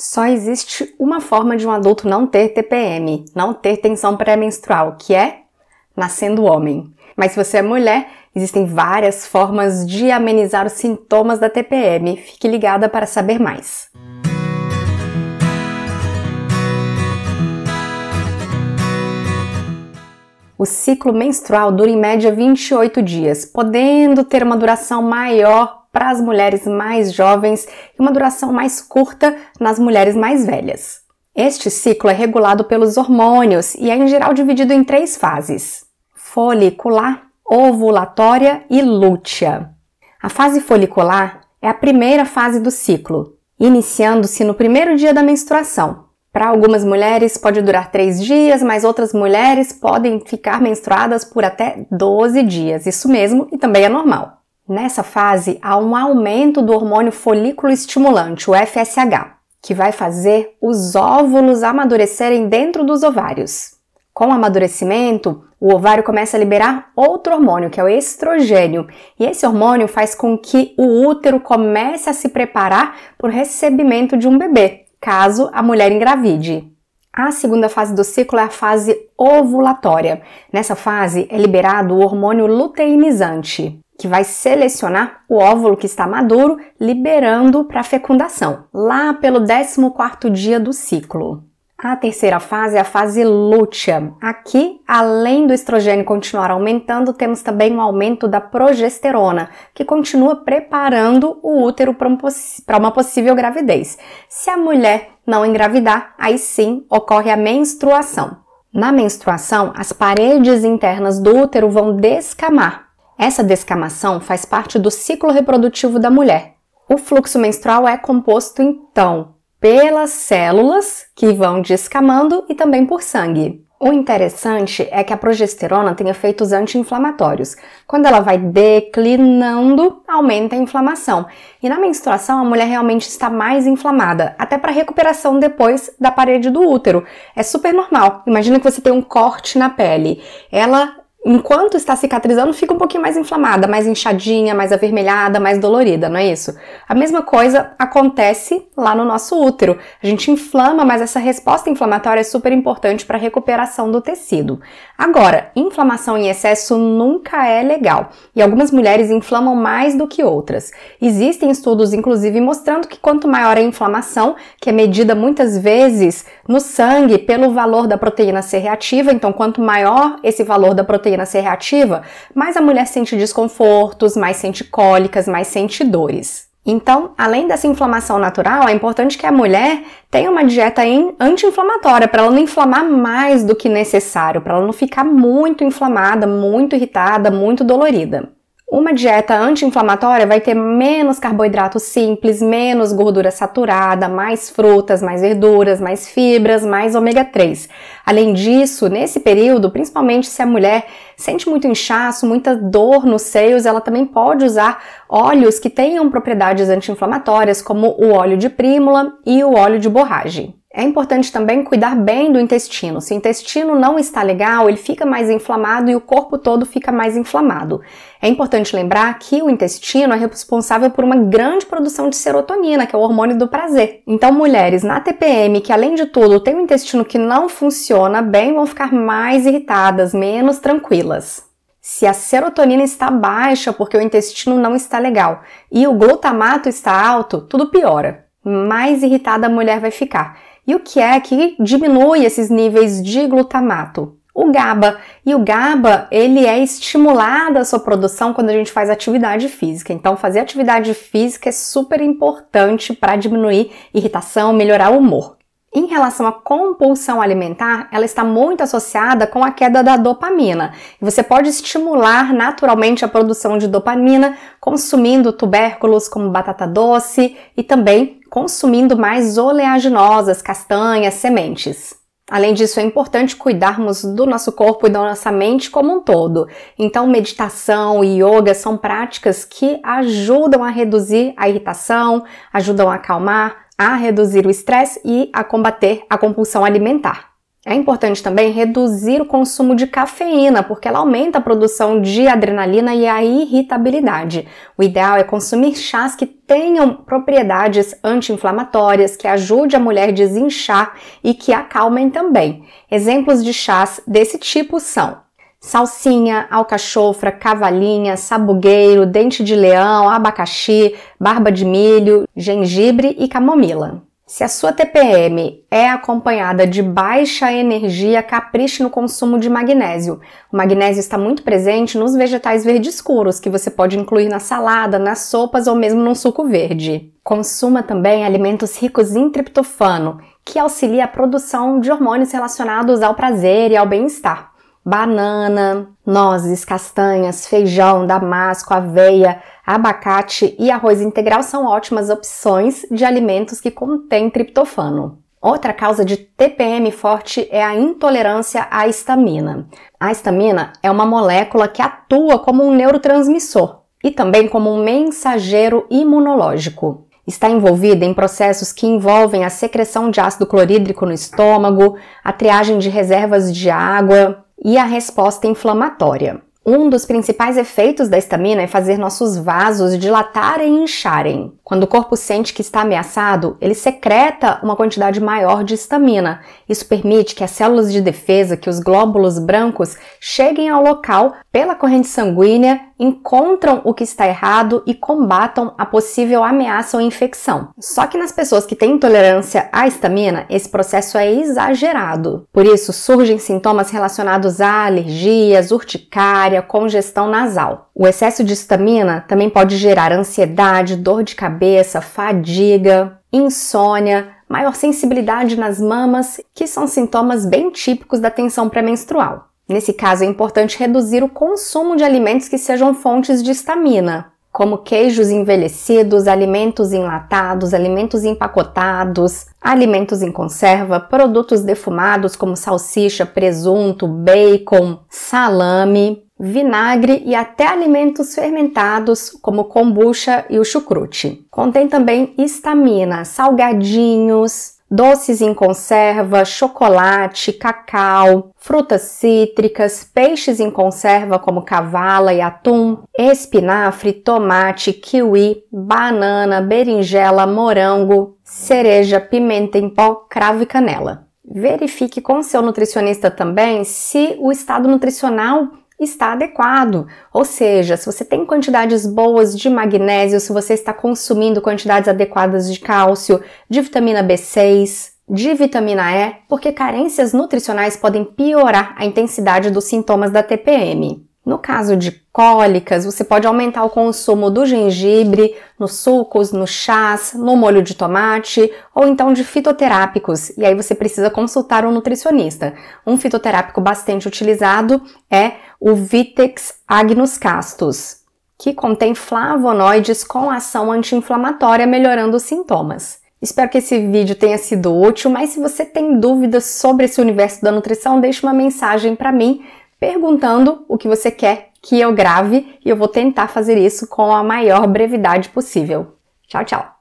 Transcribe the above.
Só existe uma forma de um adulto não ter TPM, não ter tensão pré-menstrual, que é nascendo homem. Mas se você é mulher, existem várias formas de amenizar os sintomas da TPM. Fique ligada para saber mais. O ciclo menstrual dura em média 28 dias, podendo ter uma duração maior para as mulheres mais jovens e uma duração mais curta nas mulheres mais velhas. Este ciclo é regulado pelos hormônios e é em geral dividido em três fases: folicular, ovulatória e lútea. A fase folicular é a primeira fase do ciclo, iniciando-se no primeiro dia da menstruação. Para algumas mulheres pode durar três dias, mas outras mulheres podem ficar menstruadas por até 12 dias. Isso mesmo, e também é normal. Nessa fase, há um aumento do hormônio folículo estimulante, o FSH, que vai fazer os óvulos amadurecerem dentro dos ovários. Com o amadurecimento, o ovário começa a liberar outro hormônio, que é o estrogênio, e esse hormônio faz com que o útero comece a se preparar para o recebimento de um bebê, caso a mulher engravide. A segunda fase do ciclo é a fase ovulatória. Nessa fase é liberado o hormônio luteinizante que vai selecionar o óvulo que está maduro, liberando para a fecundação, lá pelo 14 dia do ciclo. A terceira fase é a fase lútea. Aqui, além do estrogênio continuar aumentando, temos também um aumento da progesterona, que continua preparando o útero para uma possível gravidez. Se a mulher não engravidar, aí sim ocorre a menstruação. Na menstruação, as paredes internas do útero vão descamar, essa descamação faz parte do ciclo reprodutivo da mulher. O fluxo menstrual é composto então pelas células que vão descamando e também por sangue. O interessante é que a progesterona tem efeitos anti-inflamatórios. Quando ela vai declinando, aumenta a inflamação. E na menstruação, a mulher realmente está mais inflamada, até para recuperação depois da parede do útero. É super normal. Imagina que você tem um corte na pele. Ela enquanto está cicatrizando, fica um pouquinho mais inflamada, mais inchadinha, mais avermelhada, mais dolorida, não é isso? A mesma coisa acontece lá no nosso útero. A gente inflama, mas essa resposta inflamatória é super importante para a recuperação do tecido. Agora, inflamação em excesso nunca é legal, e algumas mulheres inflamam mais do que outras. Existem estudos inclusive mostrando que quanto maior a inflamação, que é medida muitas vezes no sangue pelo valor da proteína C reativa, então quanto maior esse valor da proteína proteína ser reativa, mais a mulher sente desconfortos, mais sente cólicas, mais sente dores. Então, além dessa inflamação natural, é importante que a mulher tenha uma dieta anti-inflamatória para ela não inflamar mais do que necessário, para ela não ficar muito inflamada, muito irritada, muito dolorida. Uma dieta anti-inflamatória vai ter menos carboidrato simples, menos gordura saturada, mais frutas, mais verduras, mais fibras, mais ômega 3. Além disso, nesse período, principalmente se a mulher sente muito inchaço, muita dor nos seios, ela também pode usar óleos que tenham propriedades anti-inflamatórias, como o óleo de prímula e o óleo de borragem. É importante também cuidar bem do intestino. Se o intestino não está legal, ele fica mais inflamado e o corpo todo fica mais inflamado. É importante lembrar que o intestino é responsável por uma grande produção de serotonina, que é o hormônio do prazer. Então, mulheres na TPM, que além de tudo têm um intestino que não funciona bem, vão ficar mais irritadas, menos tranquilas se a serotonina está baixa porque o intestino não está legal e o glutamato está alto, tudo piora. Mais irritada a mulher vai ficar. E o que é que diminui esses níveis de glutamato? o GABA. E o GABA, ele é estimulado a sua produção quando a gente faz atividade física. Então, fazer atividade física é super importante para diminuir irritação, melhorar o humor. Em relação à compulsão alimentar, ela está muito associada com a queda da dopamina. Você pode estimular naturalmente a produção de dopamina consumindo tubérculos como batata doce e também consumindo mais oleaginosas, castanhas, sementes. Além disso, é importante cuidarmos do nosso corpo e da nossa mente como um todo. Então, meditação e yoga são práticas que ajudam a reduzir a irritação, ajudam a acalmar, a reduzir o estresse e a combater a compulsão alimentar. É importante também reduzir o consumo de cafeína, porque ela aumenta a produção de adrenalina e a irritabilidade. O ideal é consumir chás que tenham propriedades anti-inflamatórias, que ajude a mulher a desinchar e que acalmem também. Exemplos de chás desse tipo são Salsinha, alcachofra, cavalinha, sabugueiro, dente de leão, abacaxi, barba de milho, gengibre e camomila. Se a sua TPM é acompanhada de baixa energia, capriche no consumo de magnésio. O magnésio está muito presente nos vegetais verdes escuros, que você pode incluir na salada, nas sopas ou mesmo num suco verde. Consuma também alimentos ricos em triptofano, que auxilia a produção de hormônios relacionados ao prazer e ao bem-estar banana, nozes, castanhas, feijão, damasco, aveia, abacate e arroz integral são ótimas opções de alimentos que contêm triptofano. Outra causa de TPM forte é a intolerância à histamina. A histamina é uma molécula que atua como um neurotransmissor e também como um mensageiro imunológico. Está envolvida em processos que envolvem a secreção de ácido clorídrico no estômago, a triagem de reservas de água, e a resposta inflamatória. Um dos principais efeitos da estamina é fazer nossos vasos dilatarem e incharem. Quando o corpo sente que está ameaçado, ele secreta uma quantidade maior de estamina. Isso permite que as células de defesa, que os glóbulos brancos, cheguem ao local pela corrente sanguínea, encontram o que está errado e combatam a possível ameaça ou infecção. Só que nas pessoas que têm intolerância à estamina, esse processo é exagerado. Por isso, surgem sintomas relacionados a alergias, urticária, congestão nasal. O excesso de estamina também pode gerar ansiedade, dor de cabeça, cabeça, fadiga, insônia, maior sensibilidade nas mamas, que são sintomas bem típicos da tensão pré-menstrual. Nesse caso, é importante reduzir o consumo de alimentos que sejam fontes de estamina, como queijos envelhecidos, alimentos enlatados, alimentos empacotados, alimentos em conserva, produtos defumados como salsicha, presunto, bacon, salame, vinagre e até alimentos fermentados como kombucha e o chucrute. Contém também histamina, salgadinhos, doces em conserva, chocolate, cacau, frutas cítricas, peixes em conserva como cavala e atum, espinafre, tomate, kiwi, banana, berinjela, morango, cereja, pimenta em pó, cravo e canela. Verifique com seu nutricionista também se o estado nutricional está adequado. Ou seja, se você tem quantidades boas de magnésio, se você está consumindo quantidades adequadas de cálcio, de vitamina B6, de vitamina E, porque carências nutricionais podem piorar a intensidade dos sintomas da TPM. No caso de cólicas, você pode aumentar o consumo do gengibre nos sucos, nos chás, no molho de tomate ou então de fitoterápicos. E aí você precisa consultar um nutricionista. Um fitoterápico bastante utilizado é o Vitex agnus castus, que contém flavonoides com ação anti-inflamatória, melhorando os sintomas. Espero que esse vídeo tenha sido útil, mas se você tem dúvidas sobre esse universo da nutrição, deixe uma mensagem para mim perguntando o que você quer que eu grave e eu vou tentar fazer isso com a maior brevidade possível. Tchau, tchau!